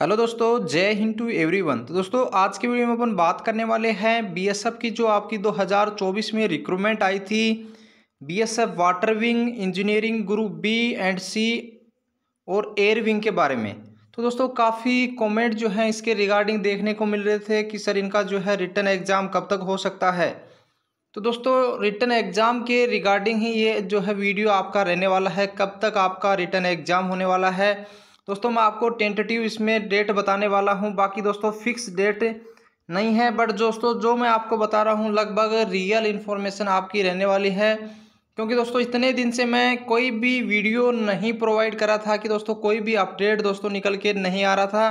hello दोस्तों जय Hind to everyone तो दोस्तों आज के वीडियो में अपन बात करने वाले हैं बीएसएफ की जो आपकी 2024 में रिक्रूटमेंट आई थी BSF water wing engineering group B and C और एयर विंग के बारे में तो दोस्तों काफ़ी कमेंट जो है इसके रिगार्डिंग देखने को मिल रहे थे कि सर इनका जो है रिटर्न एग्ज़ाम कब तक हो सकता है तो दोस्तों रिटर्न एग्ज़ाम के रिगार्डिंग ही ये जो है वीडियो आपका रहने वाला है कब तक आपका रिटर्न एग्ज़ाम होने वाला है दोस्तों मैं आपको टेंटेटिव इसमें डेट बताने वाला हूँ बाकी दोस्तों फिक्स डेट नहीं है बट दोस्तों जो मैं आपको बता रहा हूँ लगभग रियल इन्फॉर्मेशन आपकी रहने वाली है क्योंकि दोस्तों इतने दिन से मैं कोई भी वीडियो नहीं प्रोवाइड करा था कि दोस्तों कोई भी अपडेट दोस्तों निकल के नहीं आ रहा था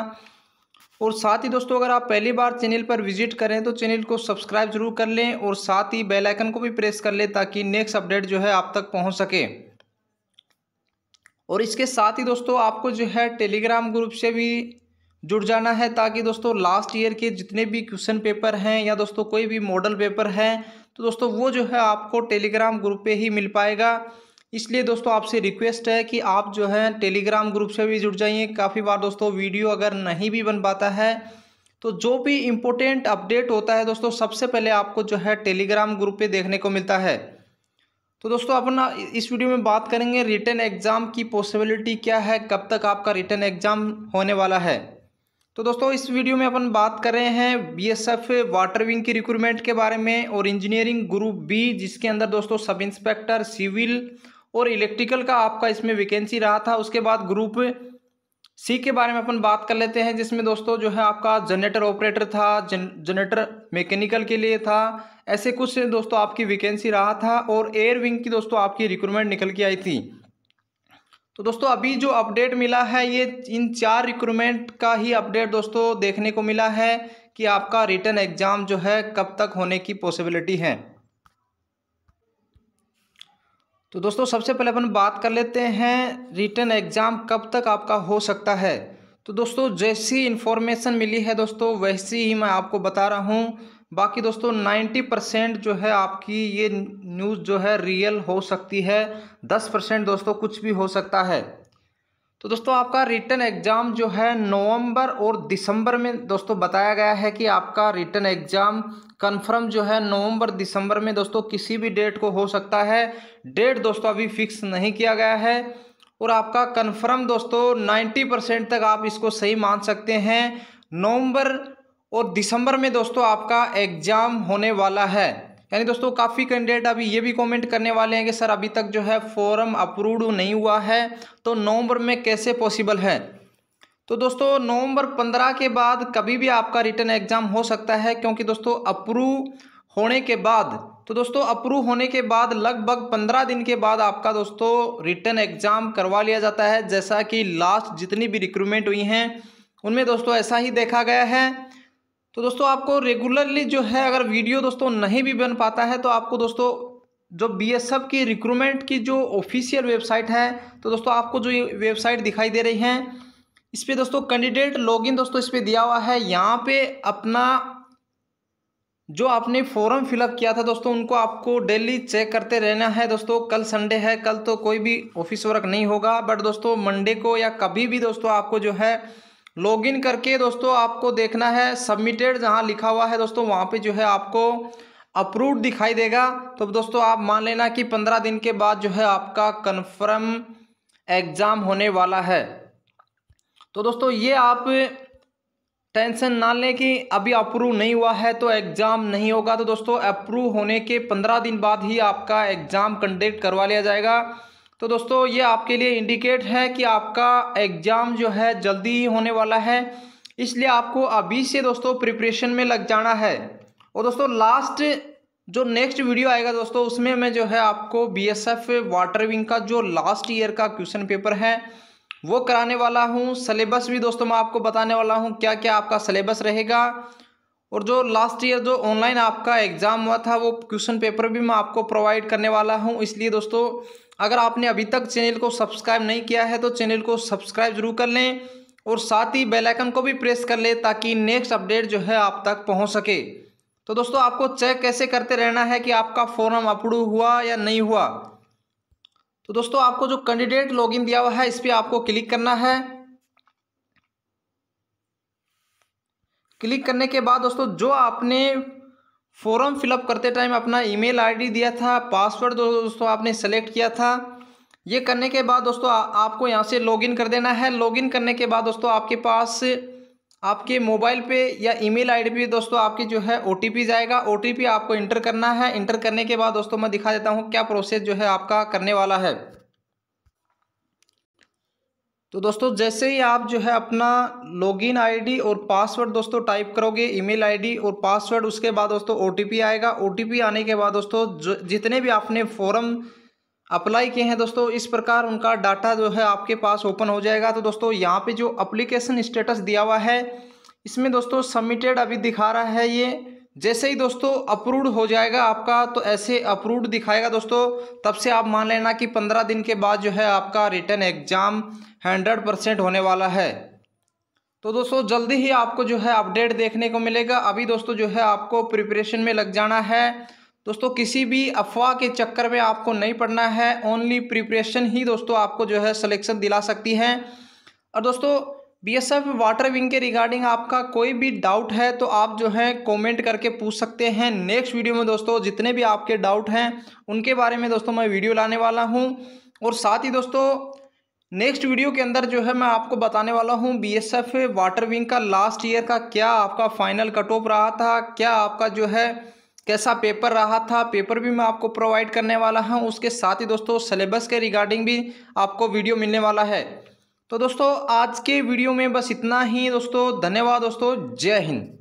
और साथ ही दोस्तों अगर आप पहली बार चैनल पर विजिट करें तो चैनल को सब्सक्राइब जरूर कर लें और साथ ही बेल आइकन को भी प्रेस कर लें ताकि नेक्स्ट अपडेट जो है आप तक पहुंच सके और इसके साथ ही दोस्तों आपको जो है टेलीग्राम ग्रुप से भी जुड़ जाना है ताकि दोस्तों लास्ट ईयर के जितने भी क्वेश्चन पेपर हैं या दोस्तों कोई भी मॉडल पेपर हैं तो दोस्तों वो जो है आपको टेलीग्राम ग्रुप पे ही मिल पाएगा इसलिए दोस्तों आपसे रिक्वेस्ट है कि आप जो है टेलीग्राम ग्रुप से भी जुड़ जाइए काफ़ी बार दोस्तों वीडियो अगर नहीं भी बन पाता है तो जो भी इम्पोर्टेंट अपडेट होता है दोस्तों सबसे पहले आपको जो है टेलीग्राम ग्रुप पर देखने को मिलता है तो दोस्तों अपना इस वीडियो में बात करेंगे रिटर्न एग्ज़ाम की पॉसिबिलिटी क्या है कब तक आपका रिटर्न एग्ज़ाम होने वाला है तो दोस्तों इस वीडियो में अपन बात कर रहे हैं बीएसएफ वाटर विंग की रिक्रूटमेंट के बारे में और इंजीनियरिंग ग्रुप बी जिसके अंदर दोस्तों सब इंस्पेक्टर सिविल और इलेक्ट्रिकल का आपका इसमें वैकेंसी रहा था उसके बाद ग्रुप सी के बारे में अपन बात कर लेते हैं जिसमें दोस्तों जो है आपका जनरेटर ऑपरेटर था जन जनरेटर मैकेनिकल के लिए था ऐसे कुछ दोस्तों आपकी वैकेंसी रहा था और एयर विंग की दोस्तों आपकी रिक्रूटमेंट निकल के आई थी तो दोस्तों अभी जो अपडेट मिला है ये इन चार रिक्रूटमेंट का ही अपडेट दोस्तों देखने को मिला है कि आपका रिटर्न एग्ज़ाम जो है कब तक होने की पॉसिबिलिटी है तो दोस्तों सबसे पहले अपन बात कर लेते हैं रिटर्न एग्ज़ाम कब तक आपका हो सकता है तो दोस्तों जैसी इन्फॉर्मेशन मिली है दोस्तों वैसी ही मैं आपको बता रहा हूँ बाकी दोस्तों 90 परसेंट जो है आपकी ये न्यूज़ जो है रियल हो सकती है 10 परसेंट दोस्तों कुछ भी हो सकता है तो दोस्तों आपका रिटर्न एग्ज़ाम जो है नवंबर और दिसंबर में दोस्तों बताया गया है कि आपका रिटर्न एग्ज़ाम कंफर्म जो है नवंबर दिसंबर में दोस्तों किसी भी डेट को हो सकता है डेट दोस्तों अभी फिक्स नहीं किया गया है और आपका कंफर्म दोस्तों 90 परसेंट तक आप इसको सही मान सकते हैं नवंबर और दिसंबर में दोस्तों आपका एग्ज़ाम होने वाला है यानी दोस्तों काफ़ी कैंडिडेट अभी ये भी कमेंट करने वाले हैं कि सर अभी तक जो है फॉर्म अप्रूव नहीं हुआ है तो नवंबर में कैसे पॉसिबल है तो दोस्तों नवंबर पंद्रह के बाद कभी भी आपका रिटर्न एग्ज़ाम हो सकता है क्योंकि दोस्तों अप्रूव होने के बाद तो दोस्तों अप्रूव होने के बाद लगभग पंद्रह दिन के बाद आपका दोस्तों रिटर्न एग्ज़ाम करवा लिया जाता है जैसा कि लास्ट जितनी भी रिक्रूटमेंट हुई हैं उनमें दोस्तों ऐसा ही देखा गया है तो दोस्तों आपको रेगुलरली जो है अगर वीडियो दोस्तों नहीं भी बन पाता है तो आपको दोस्तों जो बी एस एफ की रिक्रूटमेंट की जो ऑफिशियल वेबसाइट है तो दोस्तों आपको जो वेबसाइट दिखाई दे रही है इस पर दोस्तों कैंडिडेट लॉगिन दोस्तों इस पर दिया हुआ है यहाँ पे अपना जो आपने फॉर्म फिलअप किया था दोस्तों उनको आपको डेली चेक करते रहना है दोस्तों कल संडे है कल तो कोई भी ऑफिस वर्क नहीं होगा बट दोस्तों मंडे को या कभी भी दोस्तों आपको जो है लॉगिन करके दोस्तों आपको देखना है सबमिटेड जहाँ लिखा हुआ है दोस्तों वहाँ पे जो है आपको अप्रूव दिखाई देगा तो दोस्तों आप मान लेना कि पंद्रह दिन के बाद जो है आपका कन्फर्म एग्ज़ाम होने वाला है तो दोस्तों ये आप टेंशन ना लें कि अभी अप्रूव नहीं हुआ है तो एग्ज़ाम नहीं होगा तो दोस्तों अप्रूव होने के पंद्रह दिन बाद ही आपका एग्ज़ाम कंडक्ट करवा लिया जाएगा तो दोस्तों ये आपके लिए इंडिकेट है कि आपका एग्ज़ाम जो है जल्दी ही होने वाला है इसलिए आपको अभी से दोस्तों प्रिपरेशन में लग जाना है और दोस्तों लास्ट जो नेक्स्ट वीडियो आएगा दोस्तों उसमें मैं जो है आपको B S F water wing का जो लास्ट ईयर का क्वेश्चन पेपर है वो कराने वाला हूँ सलेबस भी दोस्तों मैं आपको बताने वाला हूँ क्या क्या आपका सलेबस रहेगा और जो लास्ट ईयर जो ऑनलाइन आपका एग्ज़ाम हुआ था वो क्वेश्चन पेपर भी मैं आपको प्रोवाइड करने वाला हूँ इसलिए दोस्तों अगर आपने अभी तक चैनल को सब्सक्राइब नहीं किया है तो चैनल को सब्सक्राइब जरूर कर लें और साथ ही बेल आइकन को भी प्रेस कर लें ताकि नेक्स्ट अपडेट जो है आप तक पहुंच सके तो दोस्तों आपको चेक कैसे करते रहना है कि आपका फॉर्म अप्रूव हुआ या नहीं हुआ तो दोस्तों आपको जो कैंडिडेट लॉगिन दिया हुआ है इस पर आपको क्लिक करना है क्लिक करने के बाद दोस्तों जो आपने फॉर्म फिलअप करते टाइम अपना ईमेल आईडी दिया था पासवर्ड दोस्तों आपने सेलेक्ट किया था ये करने के बाद दोस्तों आ, आपको यहाँ से लॉगिन कर देना है लॉगिन करने के बाद दोस्तों आपके पास आपके मोबाइल पे या ईमेल आईडी पे दोस्तों आपकी जो है ओ जाएगा ओ आपको इंटर करना है इंटर करने के बाद दोस्तों मैं दिखा देता हूँ क्या प्रोसेस जो है आपका करने वाला है तो दोस्तों जैसे ही आप जो है अपना लॉगिन आईडी और पासवर्ड दोस्तों टाइप करोगे ईमेल आईडी और पासवर्ड उसके बाद दोस्तों ओटीपी आएगा ओटीपी आने के बाद दोस्तों जितने भी आपने फॉर्म अप्लाई किए हैं दोस्तों इस प्रकार उनका डाटा जो है आपके पास ओपन हो जाएगा तो दोस्तों यहाँ पर जो अप्लीकेशन स्टेटस दिया हुआ है इसमें दोस्तों सबमिटेड अभी दिखा रहा है ये जैसे ही दोस्तों अप्रूव्ड हो जाएगा आपका तो ऐसे अप्रूव्ड दिखाएगा दोस्तों तब से आप मान लेना कि पंद्रह दिन के बाद जो है आपका रिटर्न एग्ज़ाम हंड्रेड परसेंट होने वाला है तो दोस्तों जल्दी ही आपको जो है अपडेट देखने को मिलेगा अभी दोस्तों जो है आपको प्रिपरेशन में लग जाना है दोस्तों किसी भी अफवाह के चक्कर में आपको नहीं पढ़ना है ओनली प्रिपरेशन ही दोस्तों आपको जो है सलेक्शन दिला सकती है और दोस्तों बीएसएफ वाटर विंग के रिगार्डिंग आपका कोई भी डाउट है तो आप जो है कमेंट करके पूछ सकते हैं नेक्स्ट वीडियो में दोस्तों जितने भी आपके डाउट हैं उनके बारे में दोस्तों मैं वीडियो लाने वाला हूँ और साथ ही दोस्तों नेक्स्ट वीडियो के अंदर जो है मैं आपको बताने वाला हूँ बीएसएफ वाटर विंग का लास्ट ईयर का क्या आपका फाइनल कट ऑफ रहा था क्या आपका जो है कैसा पेपर रहा था पेपर भी मैं आपको प्रोवाइड करने वाला हूँ उसके साथ ही दोस्तों सिलेबस के रिगार्डिंग भी आपको वीडियो मिलने वाला है तो दोस्तों आज के वीडियो में बस इतना ही दोस्तों धन्यवाद दोस्तों जय हिंद